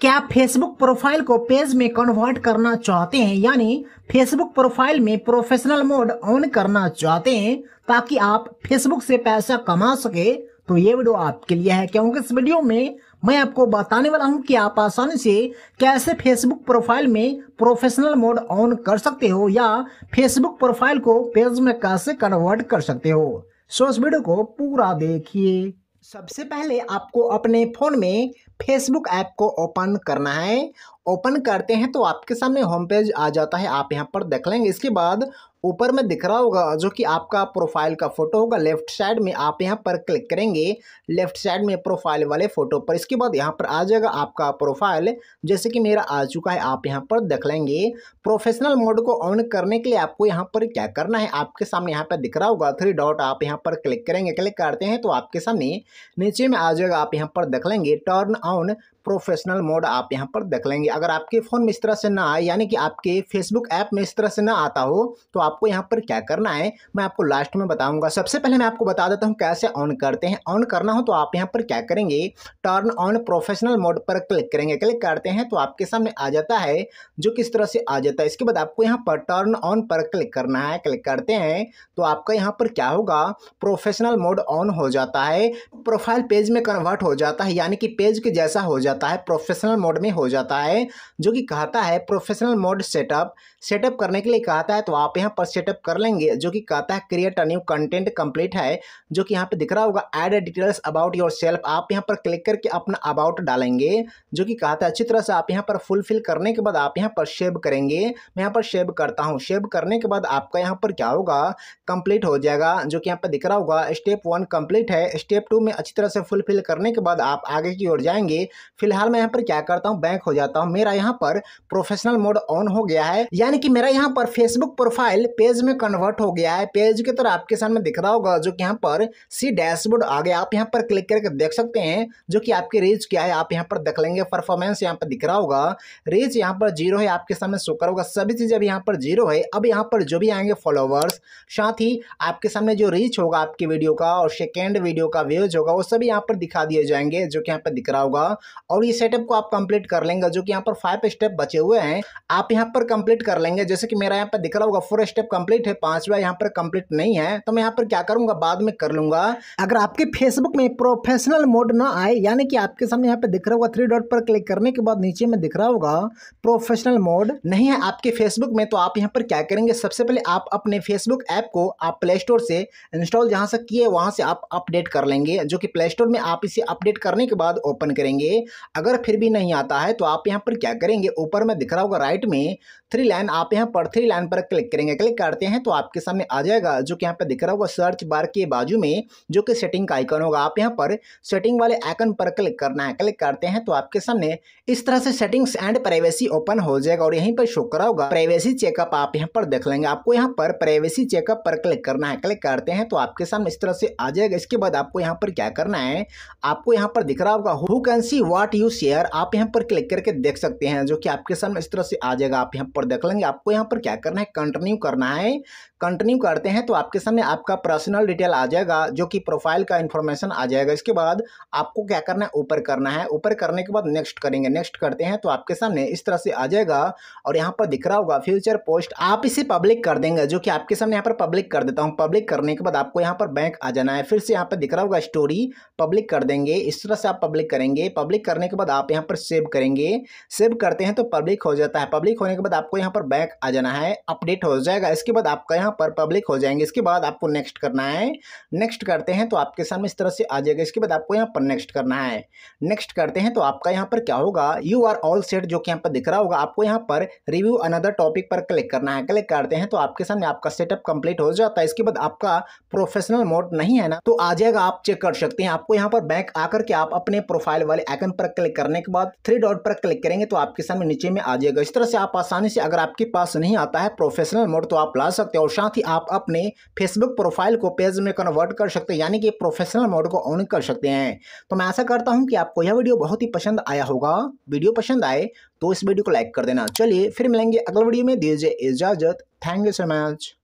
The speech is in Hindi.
क्या आप फेसबुक प्रोफाइल को पेज में कन्वर्ट करना चाहते हैं यानी फेसबुक प्रोफाइल में प्रोफेशनल मोड ऑन करना चाहते हैं ताकि आप फेसबुक से पैसा कमा सके तो ये वीडियो आपके लिए है क्योंकि इस वीडियो में मैं आपको बताने वाला हूं कि आप आसानी से कैसे फेसबुक प्रोफाइल में प्रोफेशनल मोड ऑन कर सकते हो या फेसबुक प्रोफाइल को पेज में कैसे कन्वर्ट कर सकते हो सो इस वीडियो को पूरा देखिए सबसे पहले आपको अपने फ़ोन में फेसबुक ऐप को ओपन करना है ओपन करते हैं तो आपके सामने होम पेज आ जाता है आप यहाँ पर देख लेंगे इसके बाद ऊपर में दिख रहा होगा जो कि आपका प्रोफाइल का फोटो होगा लेफ्ट साइड में आप यहाँ पर क्लिक करेंगे लेफ्ट साइड में प्रोफाइल वाले फोटो पर इसके बाद यहाँ पर आ जाएगा आपका प्रोफाइल जैसे कि मेरा आ चुका है आप यहाँ पर देख लेंगे प्रोफेशनल मोड को ऑन करने के लिए आपको यहाँ पर क्या करना है आपके सामने यहाँ पर दिख रहा होगा थ्री डॉट आप यहाँ पर क्लिक करेंगे क्लिक करते हैं तो आपके सामने नीचे में आ जाएगा आप यहाँ पर देख लेंगे टर्न ऑन प्रोफेशनल मोड आप यहाँ पर देख लेंगे अगर आपके फ़ोन में इस तरह से ना आए यानी कि आपके फेसबुक ऐप में इस तरह से ना आता हो तो आपको यहां पर क्या करना है मैं आपको लास्ट में बताऊंगा सबसे पहले मैं आपको बता देता हूं कैसे ऑन करते हैं ऑन करना हो तो आप यहां पर क्या करेंगे टर्न ऑन प्रोफेशनल मोड पर क्लिक करेंगे क्लिक करते हैं तो आपके सामने आ जाता है जो किस तरह से आ जाता है इसके बाद आपको यहाँ पर टर्न ऑन पर क्लिक करना है क्लिक करते हैं तो आपका यहाँ पर क्या होगा प्रोफेशनल मोड ऑन हो जाता है प्रोफाइल पेज में कन्वर्ट हो जाता है यानी कि पेज के जैसा हो जाता जाता है प्रोफेशनल मोड में हो जाता है जो कि कहता है प्रोफेशनल मोड सेटअप सेटअप करने के लिए कहता है तो आप यहाँ पर सेटअप कर लेंगे जो कि कहता है create a new content complete है जो कि यहाँ पे दिख रहा होगा add details about yourself आप यहाँ पर क्लिक करके अपना अबाउट डालेंगे जो कि कहता है अच्छी तरह से आप यहाँ पर फुलफिल करने के बाद आप यहाँ पर शेव करेंगे मैं यहाँ पर शेव करता हूँ शेव करने के बाद आपका यहाँ पर क्या होगा कंप्लीट हो जाएगा जो कि यहाँ पर दिख रहा होगा स्टेप वन कंप्लीट है स्टेप टू में अच्छी तरह से फुलफिल करने के बाद आप आगे की ओर जाएंगे फिलहाल मैं यहाँ पर क्या करता हूँ बैंक हो जाता हूँ मेरा यहाँ पर प्रोफेशनल मोड ऑन हो गया है यानी कि मेरा यहाँ पर फेसबुक प्रोफाइल पेज में कन्वर्ट हो गया है पेज की तरह आपके सामने दिख रहा होगा जो कि यहाँ पर सी डैशबोर्ड आ गया आप यहाँ पर क्लिक करके देख सकते हैं जो कि आपके रीच क्या है आप यहाँ पर देख लेंगे परफॉर्मेंस यहाँ पर दिख रहा होगा रीच यहाँ पर जीरो है आपके सामने शो होगा सभी चीज अभी यहाँ पर जीरो है अब यहाँ पर जो भी आएंगे फॉलोवर्स साथ ही आपके सामने जो रीच होगा आपकी वीडियो का और सेकेंड वीडियो का व्यूज होगा वो सभी यहाँ पर दिखा दिए जाएंगे जो कि यहाँ पर दिख रहा होगा और ये सेटअप को आप कंप्लीट कर लेंगे जो कि यहाँ पर फाइव स्टेप बचे हुए हैं आप यहाँ पर कंप्लीट कर लेंगे जैसे कि मेरा यहाँ पर दिख रहा होगा फोर स्टेप कंप्लीट है पांचवा यहाँ पर कंप्लीट नहीं है तो मैं यहाँ पर क्या करूंगा बाद में कर लूंगा अगर आपके फेसबुक में प्रोफेशनल मोड ना आए यानी कि आपके सामने यहाँ पे दिख रहा होगा थ्री डॉट पर क्लिक करने के बाद नीचे में दिख रहा होगा प्रोफेशनल मोड नहीं है आपके फेसबुक में तो आप यहाँ पर क्या करेंगे सबसे पहले आप अपने फेसबुक ऐप को आप प्ले स्टोर से इंस्टॉल जहाँ से किए वहाँ से आप अपडेट कर लेंगे जो कि प्ले स्टोर में आप इसे अपडेट करने के बाद ओपन करेंगे अगर फिर भी नहीं आता है तो आप यहाँ पर क्या करेंगे ऊपर में दिख रहा होगा राइट में थ्री लाइन आप यहाँ पर थ्री लाइन पर क्लिक करेंगे क्लिक करते हैं तो आपके सामने आ जाएगा जो कि यहाँ पर दिख रहा होगा सर्च बार के बाजू में जो कि सेटिंग का आइकन होगा आप यहाँ पर सेटिंग वाले आइकन पर क्लिक करना है क्लिक करते हैं तो आपके सामने इस तरह से सेटिंग्स एंड प्राइवेसी ओपन हो जाएगा और यहीं पर शो करा होगा प्राइवेसी चेकअप आप यहाँ पर देख लेंगे आपको यहाँ पर प्राइवेसी चेकअप पर क्लिक करना है क्लिक करते हैं तो आपके सामने इस तरह से आ जाएगा इसके बाद आपको यहाँ पर क्या करना है आपको यहाँ पर दिख रहा होगा who can see what not you share आप यहाँ पर क्लिक करके देख सकते हैं जो कि आपके सामने इस तरह से आ जाएगा आप यहाँ पर देख लेंगे आपको यहाँ पर क्या करना है कंटिन्यू करना है कंटिन्यू करते हैं तो आपके सामने आपका पर्सनल डिटेल आ जाएगा जो कि प्रोफाइल का इन्फॉर्मेशन आ जाएगा इसके बाद आपको क्या करना है ऊपर करना है ऊपर करने के बाद नेक्स्ट करेंगे नेक्स्ट करते हैं तो आपके सामने इस तरह से आ जाएगा और यहाँ पर दिख रहा होगा फ्यूचर पोस्ट आप इसे पब्लिक कर देंगे जो कि आपके सामने यहाँ पर पब्लिक कर देता हूँ पब्लिक करने के बाद आपको यहाँ पर बैंक आ जाना है फिर से यहाँ पर दिख रहा होगा स्टोरी पब्लिक कर देंगे इस तरह से आप पब्लिक करेंगे पब्लिक करने के बाद आप यहाँ पर सेव करेंगे सेव करते हैं तो पब्लिक हो जाता है पब्लिक होने के बाद आपको यहाँ पर बैंक आ जाना है अपडेट हो जाएगा इसके बाद आपका यहाँ यहाँ पर पब्लिक हो जाएंगे इसके बाद आपको नेक्स्ट करना है नेक्स्ट करते हैं तो आपके सामने इस तरह से आ जाएगा इसके बाद आपको यहाँ पर नेक्स्ट करना है नेक्स्ट करते हैं तो आपका यहाँ पर क्या होगा यू आर ऑल सेट जो कि यहाँ पर दिख रहा होगा आपको यहाँ पर रिव्यू अनदर टॉपिक पर क्लिक करना है क्लिक करते हैं तो आपके सामने आपका सेटअप कंप्लीट हो जाता है इसके बाद आपका प्रोफेशनल मोड नहीं है ना तो आ जाएगा आप चेक कर सकते हैं आपको यहाँ पर बैक आकर के आप अपने प्रोफाइल वाले आइकन पर क्लिक करने के बाद थ्री डॉट पर क्लिक करेंगे तो आपके सामने नीचे में आ जाएगा इस तरह से आप आसानी से अगर आपके पास नहीं आता है प्रोफेशनल मोड तो आप ला सकते हैं और साथ ही आप अपने फेसबुक प्रोफाइल को पेज में कन्वर्ट कर सकते हैं यानी कि प्रोफेशनल मोड को ऑन कर सकते हैं तो मैं ऐसा करता हूं कि आपको यह वीडियो बहुत ही पसंद आया होगा वीडियो पसंद आए तो इस वीडियो को लाइक कर देना चलिए फिर मिलेंगे अगले वीडियो में दीजिए इजाजत थैंक यू सो मच